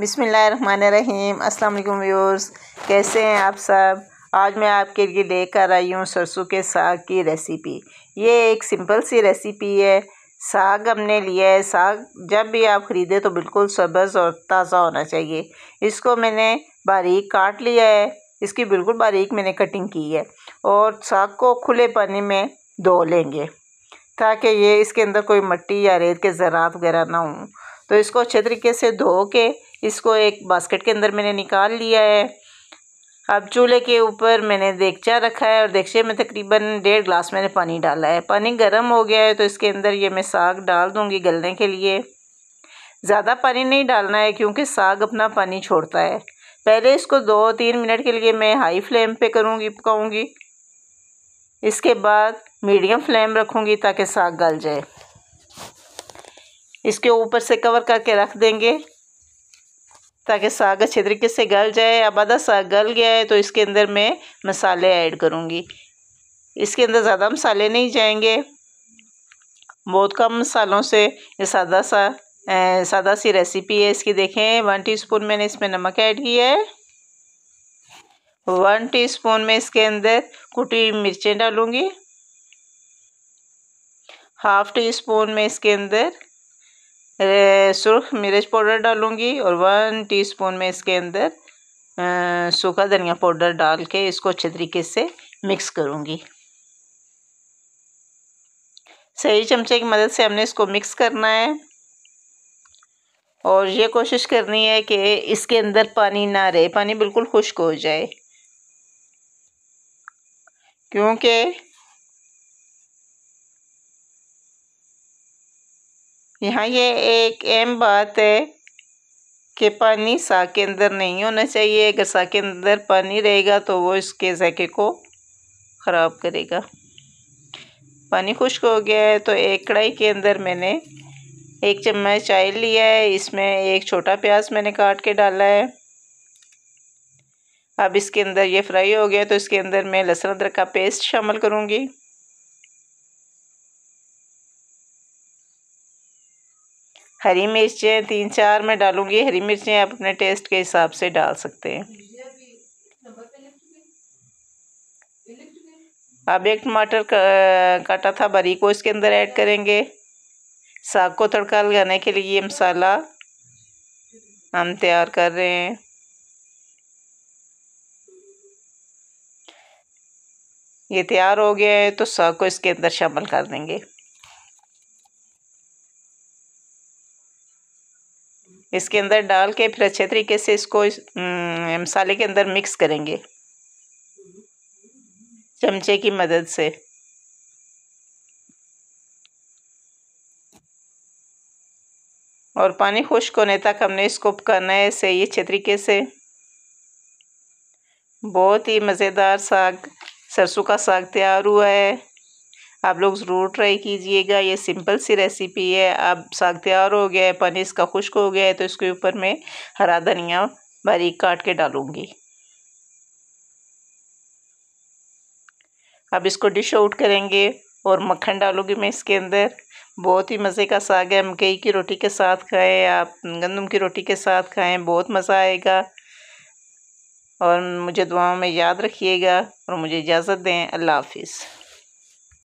बिसमीम अल्लाम व्यूर्स कैसे हैं आप सब आज मैं आपके लिए लेकर आई हूँ सरसों के साग की रेसिपी ये एक सिंपल सी रेसिपी है साग हमने लिया है साग जब भी आप ख़रीदें तो बिल्कुल सब्ज़ और ताज़ा होना चाहिए इसको मैंने बारीक काट लिया है इसकी बिल्कुल बारीक मैंने कटिंग की है और साग को खुले पानी में धो लेंगे ताकि ये इसके अंदर कोई मट्टी या रेत के ज़रात वगैरह ना हों तो इसको अच्छे तरीके से धो के इसको एक बास्केट के अंदर मैंने निकाल लिया है अब चूल्हे के ऊपर मैंने देगचा रखा है और देगचे में तकरीबन डेढ़ ग्लास मैंने पानी डाला है पानी गर्म हो गया है तो इसके अंदर ये मैं साग डाल दूँगी गलने के लिए ज़्यादा पानी नहीं डालना है क्योंकि साग अपना पानी छोड़ता है पहले इसको दो तीन मिनट के लिए मैं हाई फ्लेम पे करूँगी पकाऊँगी इसके बाद मीडियम फ्लेम रखूँगी ताकि साग गल जाए इसके ऊपर से कवर करके रख देंगे ताकि साग अच्छे तरीके से गल जाए अब आधा साग गल गया है तो इसके अंदर मैं मसाले ऐड करूँगी इसके अंदर ज़्यादा मसाले नहीं जाएंगे बहुत कम मसालों से ये सादा सा ए, सादा सी रेसिपी है इसकी देखें वन टीस्पून मैंने इसमें नमक ऐड किया है वन टीस्पून में इसके अंदर कुटी मिर्चें डालूँगी हाफ़ टी स्पून में इसके अंदर सुरख मिर्च पाउडर डालूंगी और वन टीस्पून में इसके अंदर सूखा धनिया पाउडर डाल के इसको अच्छे तरीके से मिक्स करूँगी सही चमचे की मदद से हमने इसको मिक्स करना है और ये कोशिश करनी है कि इसके अंदर पानी ना रहे पानी बिल्कुल खुश्क हो जाए क्योंकि यहाँ ये एक अहम बात है कि पानी सा के अंदर नहीं होना चाहिए अगर सा के अंदर पानी रहेगा तो वो इसके जैके को ख़राब करेगा पानी खुश्क हो गया है तो एक कढ़ाई के अंदर मैंने एक चम्मच चाय लिया है इसमें एक छोटा प्याज मैंने काट के डाला है अब इसके अंदर ये फ्राई हो गया तो इसके अंदर मैं लहसुन अदरक का पेस्ट शामिल करूँगी हरी मिर्चें तीन चार मैं डालूँगी हरी मिर्चें आप अपने टेस्ट के हिसाब से डाल सकते हैं अब एक टमाटर काटा था बारीक को इसके अंदर ऐड करेंगे साग को तड़का लगाने के लिए ये मसाला हम तैयार कर रहे हैं ये तैयार हो गया है तो साग को इसके अंदर शामिल कर देंगे इसके अंदर डाल के फिर अच्छे तरीके से इसको इस, मसाले के अंदर मिक्स करेंगे चमचे की मदद से और पानी खुश्क होने तक हमने इसको पकाना है सही अच्छे तरीके से बहुत ही मज़ेदार साग सरसों का साग तैयार हुआ है आप लोग ज़रूर ट्राई कीजिएगा ये सिंपल सी रेसिपी है अब साग तैयार हो गया है पनीर इसका खुश्क हो गया है तो इसके ऊपर मैं हरा धनिया बारीक काट के डालूँगी अब इसको डिश आउट करेंगे और मक्खन डालूँगी मैं इसके अंदर बहुत ही मज़े का साग है मकई की रोटी के साथ खाएं आप गंदम की रोटी के साथ खाएं बहुत मज़ा आएगा और मुझे दुआओं में याद रखिएगा और मुझे इजाज़त दें अल्लाह हाफिज़